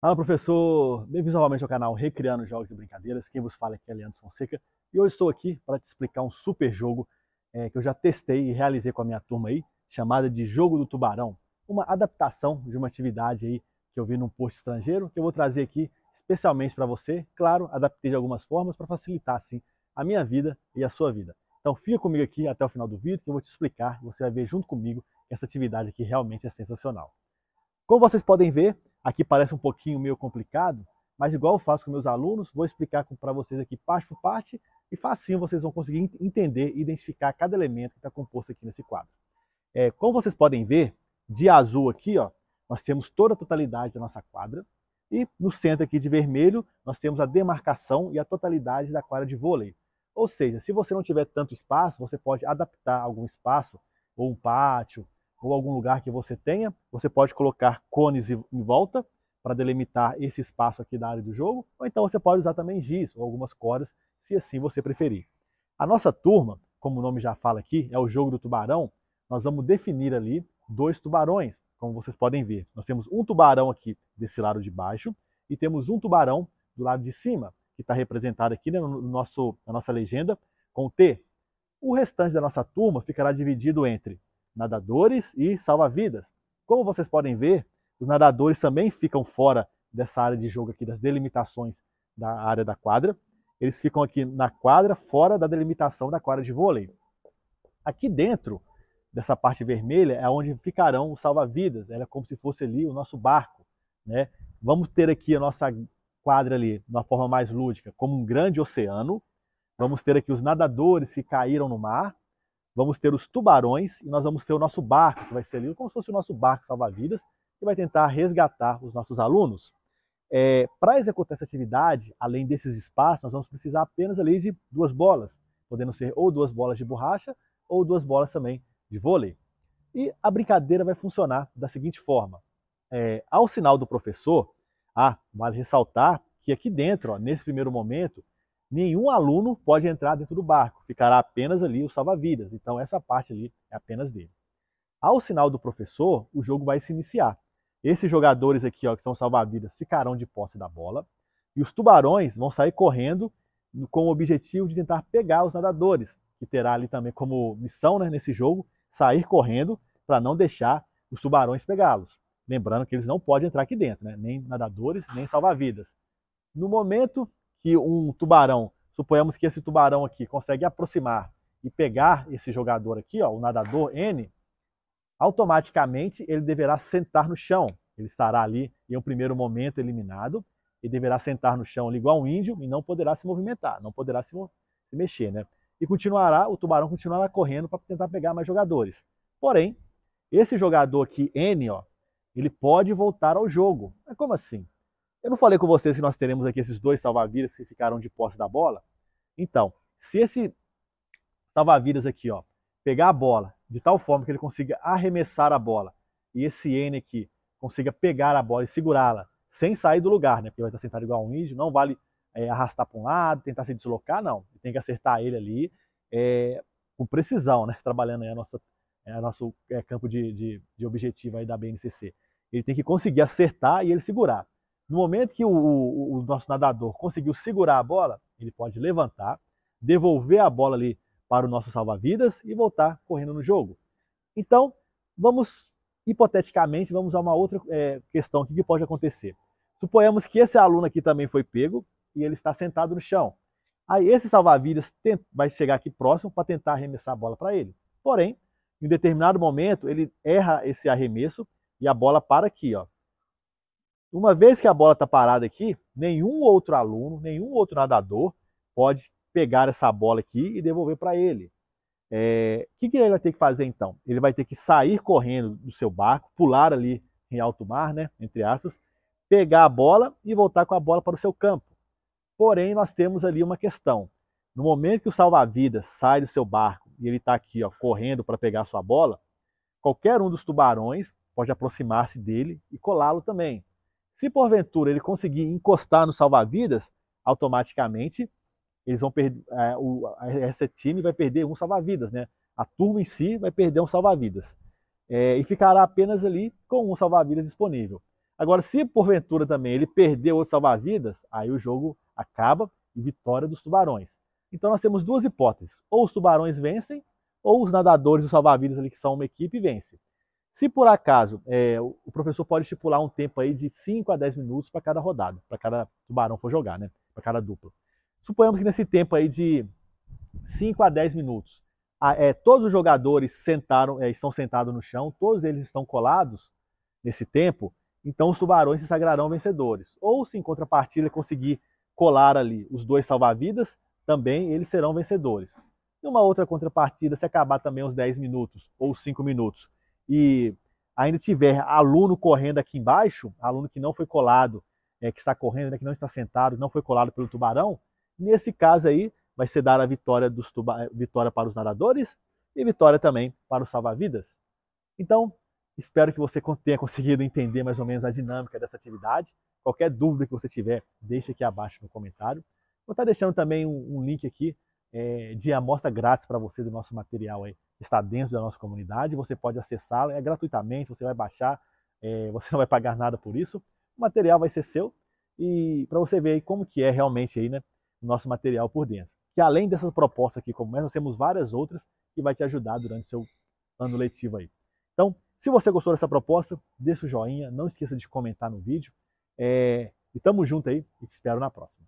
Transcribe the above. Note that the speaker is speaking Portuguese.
Fala professor, bem vindo novamente ao canal Recriando Jogos e Brincadeiras. Quem vos fala aqui é Leandro Fonseca e hoje estou aqui para te explicar um super jogo é, que eu já testei e realizei com a minha turma aí, chamada de Jogo do Tubarão, uma adaptação de uma atividade aí que eu vi num posto estrangeiro que eu vou trazer aqui especialmente para você. Claro, adaptei de algumas formas para facilitar assim a minha vida e a sua vida. Então fica comigo aqui até o final do vídeo que eu vou te explicar, você vai ver junto comigo que essa atividade aqui realmente é sensacional. Como vocês podem ver, Aqui parece um pouquinho meio complicado, mas igual eu faço com meus alunos, vou explicar para vocês aqui parte por parte e facinho vocês vão conseguir entender e identificar cada elemento que está composto aqui nesse quadro. É, como vocês podem ver, de azul aqui, ó, nós temos toda a totalidade da nossa quadra e no centro aqui de vermelho nós temos a demarcação e a totalidade da quadra de vôlei. Ou seja, se você não tiver tanto espaço, você pode adaptar algum espaço ou um pátio ou algum lugar que você tenha. Você pode colocar cones em volta para delimitar esse espaço aqui da área do jogo, ou então você pode usar também giz ou algumas cordas, se assim você preferir. A nossa turma, como o nome já fala aqui, é o jogo do tubarão. Nós vamos definir ali dois tubarões, como vocês podem ver. Nós temos um tubarão aqui desse lado de baixo e temos um tubarão do lado de cima, que está representado aqui né, no nosso, na nossa legenda com T. O restante da nossa turma ficará dividido entre nadadores e salva-vidas. Como vocês podem ver, os nadadores também ficam fora dessa área de jogo aqui, das delimitações da área da quadra. Eles ficam aqui na quadra, fora da delimitação da quadra de vôlei. Aqui dentro dessa parte vermelha é onde ficarão os salva-vidas. Era é como se fosse ali o nosso barco. Né? Vamos ter aqui a nossa quadra ali, de uma forma mais lúdica, como um grande oceano. Vamos ter aqui os nadadores que caíram no mar vamos ter os tubarões e nós vamos ter o nosso barco, que vai ser ali como se fosse o nosso barco salva-vidas, que vai tentar resgatar os nossos alunos. É, Para executar essa atividade, além desses espaços, nós vamos precisar apenas ali de duas bolas, podendo ser ou duas bolas de borracha ou duas bolas também de vôlei. E a brincadeira vai funcionar da seguinte forma. É, ao sinal do professor, ah, vale ressaltar que aqui dentro, ó, nesse primeiro momento, nenhum aluno pode entrar dentro do barco, ficará apenas ali o salva-vidas. Então essa parte ali é apenas dele. Ao sinal do professor, o jogo vai se iniciar. Esses jogadores aqui, ó, que são salva-vidas, ficarão de posse da bola e os tubarões vão sair correndo com o objetivo de tentar pegar os nadadores, que terá ali também como missão né, nesse jogo sair correndo para não deixar os tubarões pegá-los. Lembrando que eles não podem entrar aqui dentro, né? nem nadadores, nem salva-vidas. No momento que um tubarão, suponhamos que esse tubarão aqui consegue aproximar e pegar esse jogador aqui, ó, o nadador N, automaticamente ele deverá sentar no chão. Ele estará ali em um primeiro momento eliminado e deverá sentar no chão igual um índio e não poderá se movimentar, não poderá se, se mexer, né? E continuará, o tubarão continuará correndo para tentar pegar mais jogadores. Porém, esse jogador aqui, N, ó, ele pode voltar ao jogo. Mas como assim? Eu não falei com vocês que nós teremos aqui esses dois salva-vidas que ficaram de posse da bola? Então, se esse salva-vidas aqui, ó, pegar a bola de tal forma que ele consiga arremessar a bola e esse N aqui consiga pegar a bola e segurá-la sem sair do lugar, né? Porque vai estar sentado igual um índio, não vale é, arrastar para um lado, tentar se deslocar, não. Tem que acertar ele ali é, com precisão, né? Trabalhando aí a nossa, é, nosso é, campo de, de, de objetivo aí da BNCC. Ele tem que conseguir acertar e ele segurar. No momento que o, o, o nosso nadador conseguiu segurar a bola, ele pode levantar, devolver a bola ali para o nosso salva-vidas e voltar correndo no jogo. Então, vamos, hipoteticamente, vamos a uma outra é, questão aqui que pode acontecer. Suponhamos que esse aluno aqui também foi pego e ele está sentado no chão. Aí esse salva-vidas vai chegar aqui próximo para tentar arremessar a bola para ele. Porém, em determinado momento, ele erra esse arremesso e a bola para aqui, ó. Uma vez que a bola está parada aqui, nenhum outro aluno, nenhum outro nadador pode pegar essa bola aqui e devolver para ele. É, o que, que, ele vai ter que fazer então? Ele vai ter que sair correndo do seu barco, pular ali em alto mar, né, entre aspas, pegar a bola e voltar com a bola para o seu campo. Porém, nós temos ali uma questão. No momento que o salva-vidas sai do seu barco e ele está aqui ó, correndo para pegar a sua bola, qualquer um dos tubarões pode aproximar-se dele e colá-lo também. Se porventura ele conseguir encostar no salva-vidas, automaticamente eles vão perder, é, o, esse time vai perder um salva-vidas, né? A turma em si vai perder um salva-vidas. É, e ficará apenas ali com um salva-vidas disponível. Agora, se porventura também ele perder outro salva-vidas, aí o jogo acaba e vitória dos tubarões. Então nós temos duas hipóteses: ou os tubarões vencem, ou os nadadores do salva-vidas ali, que são uma equipe, vencem. Se por acaso é, o professor pode estipular um tempo aí de 5 a 10 minutos para cada rodada, para cada tubarão for jogar, né? Para cada dupla. Suponhamos que nesse tempo aí de 5 a 10 minutos, a, é, todos os jogadores sentaram, é, estão sentados no chão, todos eles estão colados nesse tempo, então os tubarões se sagrarão vencedores. Ou se em contrapartida conseguir colar ali os dois salva-vidas, também eles serão vencedores. E uma outra contrapartida, se acabar também os 10 minutos ou 5 minutos, e ainda tiver aluno correndo aqui embaixo, aluno que não foi colado, é, que está correndo, né, que não está sentado, que não foi colado pelo tubarão, nesse caso aí vai ser dar a vitória, dos tuba... Eh, vitória para os nadadores e vitória também para os salva-vidas. Então, espero que você tenha conseguido entender mais ou menos a dinâmica dessa atividade. Qualquer dúvida que você tiver, deixe aqui abaixo no comentário. Vou estar deixando também um, um link aqui é, de amostra grátis para você do nosso material aí está dentro da nossa comunidade, você pode acessá-la, é gratuitamente, você vai baixar, é, você não vai pagar nada por isso. O material vai ser seu e para você ver como que é realmente aí, né, o nosso material por dentro. Que além dessas propostas aqui como essa, nós temos várias outras que vai te ajudar durante seu ano letivo aí. Então, se você gostou dessa proposta, deixa o joinha, não esqueça de comentar no vídeo. É, e tamo junto aí e te espero na próxima.